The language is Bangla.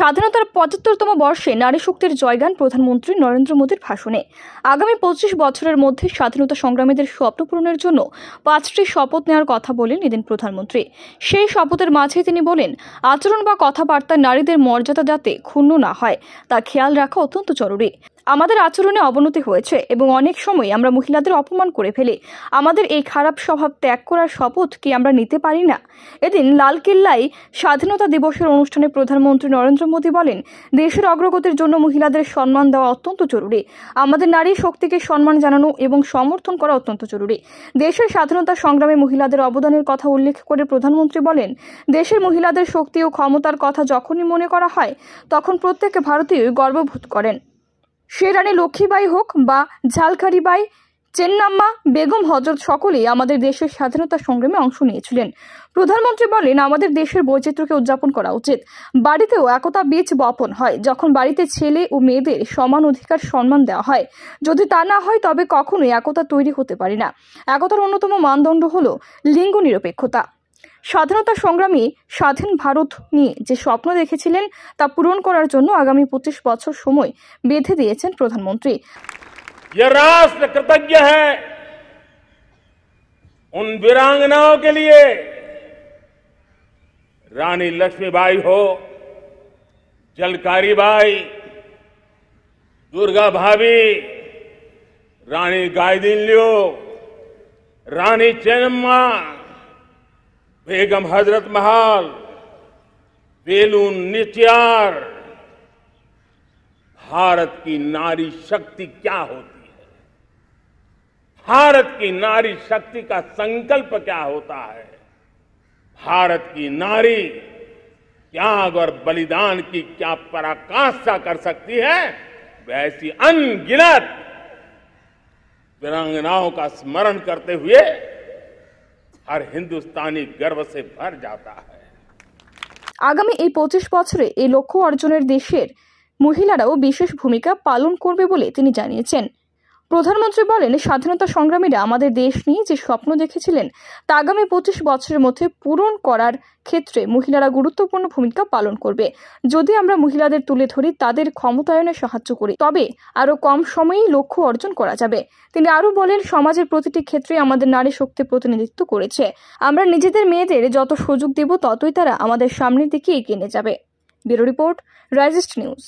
স্বাধীনতার পঁচাত্তরতম বর্ষে নারী শক্তির জয়গান প্রধানমন্ত্রী নরেন্দ্র মোদীর ভাষণে আগামী পঁচিশ বছরের মধ্যে স্বাধীনতা সংগ্রামীদের স্বপ্ন পূরণের জন্য পাঁচটি শপথ নেওয়ার কথা বলেন এদিন প্রধানমন্ত্রী সেই শপথের মাঝে তিনি বলেন আচরণ বা কথাবার্তায় নারীদের মর্যাদা যাতে ক্ষুণ্ণ না হয় তা খেয়াল রাখা অত্যন্ত জরুরি আমাদের আচরণে অবনতি হয়েছে এবং অনেক সময় আমরা মহিলাদের অপমান করে ফেলি আমাদের এই খারাপ স্বভাব ত্যাগ করার শপথ কি আমরা নিতে পারি না এদিন লালকেল্লায় স্বাধীনতা দিবসের অনুষ্ঠানে প্রধানমন্ত্রী নরেন্দ্র মোদী বলেন দেশের অগ্রগতির জন্য মহিলাদের সম্মান দেওয়া অত্যন্ত জরুরি আমাদের নারী শক্তিকে সম্মান জানানো এবং সমর্থন করা অত্যন্ত জরুরি দেশের স্বাধীনতা সংগ্রামে মহিলাদের অবদানের কথা উল্লেখ করে প্রধানমন্ত্রী বলেন দেশের মহিলাদের শক্তি ও ক্ষমতার কথা যখনই মনে করা হয় তখন প্রত্যেকে ভারতীয় গর্ববোধ করেন সে রানী লক্ষ্মীবাই হোক বা ঝালখারিবাই চেন্নাম্মা বেগম হজরত সকলেই আমাদের দেশের স্বাধীনতা সংগ্রামে অংশ নিয়েছিলেন প্রধানমন্ত্রী বলেন আমাদের দেশের বৈচিত্র্যকে উদযাপন করা উচিত বাড়িতেও একতা বীজ বপন হয় যখন বাড়িতে ছেলে ও মেয়েদের সমান অধিকার সম্মান দেওয়া হয় যদি তা না হয় তবে কখনোই একতা তৈরি হতে পারে না একতার অন্যতম মানদণ্ড হল লিঙ্গ নিরপেক্ষতা স্বাধীনতা সংগ্রামী স্বাধীন ভারত নিয়ে যে স্বপ্ন দেখেছিলেন তা পূরণ করার জন্য আগামী পঁচিশ বছর সময় বেঁধে দিয়েছেন প্রধানমন্ত্রী রাষ্ট্র কৃতজ্ঞ হ্যাঁ কে লিয়ে রানী लिए হো लक्ष्मीबाई हो जलकारी बाई दुर्गा রানী रानी गायदिल्यो बेगम हजरत महाल बेलून नित्यार भारत की नारी शक्ति क्या होती है भारत की नारी शक्ति का संकल्प क्या होता है भारत की नारी त्याग और बलिदान की क्या पराकाष्ठा कर सकती है वैसी अनगिनत वीरांगनाओं का स्मरण करते हुए আর হিন্দুস্তানি गर्व से भर আগামী এই পঁচিশ বছরে এই লক্ষ্য অর্জনের দেশের মহিলারাও বিশেষ ভূমিকা পালন করবে বলে তিনি জানিয়েছেন প্রধানমন্ত্রী বলেন স্বাধীনতা সংগ্রামীরা আমাদের দেশ নিয়ে যে স্বপ্ন দেখেছিলেন তা আগামী পঁচিশ বছরের মধ্যে পূরণ করার ক্ষেত্রে মহিলারা গুরুত্বপূর্ণ ভূমিকা পালন করবে যদি আমরা মহিলাদের তুলে ধরি তাদের ক্ষমতায়নে সাহায্য করি তবে আরও কম সময়েই লক্ষ্য অর্জন করা যাবে তিনি আরও বলেন সমাজের প্রতিটি ক্ষেত্রে আমাদের নারী শক্তি প্রতিনিধিত্ব করেছে আমরা নিজেদের মেয়েদের যত সুযোগ দেব ততই তারা আমাদের সামনের দিকে এগিয়ে নিয়ে যাবে ব্যুরো রিপোর্ট রাইজেস্ট নিউজ